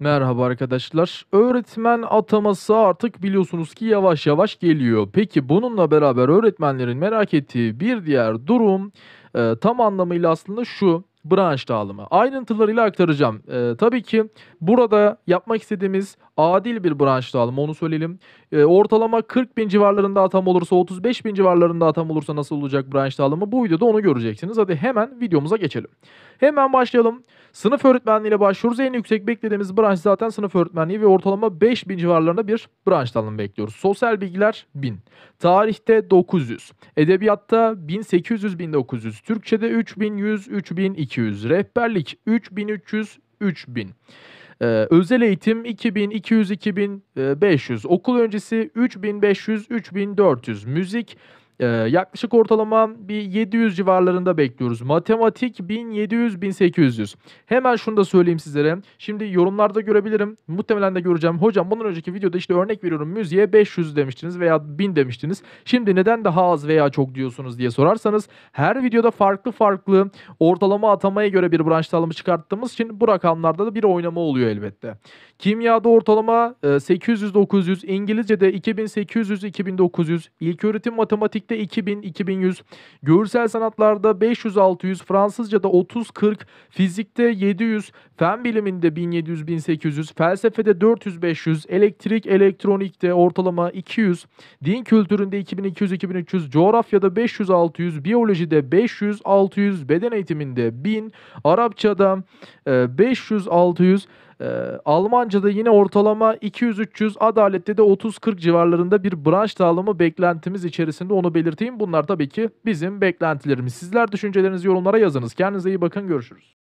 Merhaba arkadaşlar. Öğretmen ataması artık biliyorsunuz ki yavaş yavaş geliyor. Peki bununla beraber öğretmenlerin merak ettiği bir diğer durum e, tam anlamıyla aslında şu branş dağılımı. Ayrıntılarıyla aktaracağım. E, tabii ki burada yapmak istediğimiz adil bir branş dağılımı onu söyleyelim. E, ortalama 40 bin civarlarında atam olursa 35 bin civarlarında atam olursa nasıl olacak branş dağılımı? Bu videoda onu göreceksiniz. Hadi hemen videomuza geçelim. Hemen başlayalım. Sınıf öğretmenliğiyle başlıyoruz. En yüksek beklediğimiz branş zaten sınıf öğretmenliği ve ortalama 5000 civarlarında bir branş dalını bekliyoruz. Sosyal bilgiler 1000. Tarihte 900. Edebiyatta 1800-1900. Türkçede 3100-3200. Rehberlik 3300 3000. Ee, özel eğitim 2200 2500. Okul öncesi 3500 3400. Müzik ee, yaklaşık ortalama bir 700 civarlarında bekliyoruz. Matematik 1700-1800. Hemen şunu da söyleyeyim sizlere. Şimdi yorumlarda görebilirim. Muhtemelen de göreceğim. Hocam bundan önceki videoda işte örnek veriyorum müziğe 500 demiştiniz veya 1000 demiştiniz. Şimdi neden daha az veya çok diyorsunuz diye sorarsanız her videoda farklı farklı ortalama atamaya göre bir branş dağılımı çıkarttığımız için bu rakamlarda da bir oynama oluyor elbette. Kimyada ortalama 800-900, e, İngilizce'de 2800-2900, ilköğretim matematik Matematikte 2000-2100, görsel sanatlarda 500-600, Fransızca'da 30-40, fizikte 700, fen biliminde 1700-1800, felsefede 400-500, elektrik, elektronikte ortalama 200, din kültüründe 2200-2300, coğrafyada 500-600, biyolojide 500-600, beden eğitiminde 1000, Arapçada 500-600, e, e, Almanca'da yine ortalama 200-300, adalette de 30-40 civarlarında bir branş dağılımı beklentimiz içerisinde onu belirteyim. Bunlar tabii ki bizim beklentilerimiz. Sizler düşüncelerinizi yorumlara yazınız. Kendinize iyi bakın. Görüşürüz.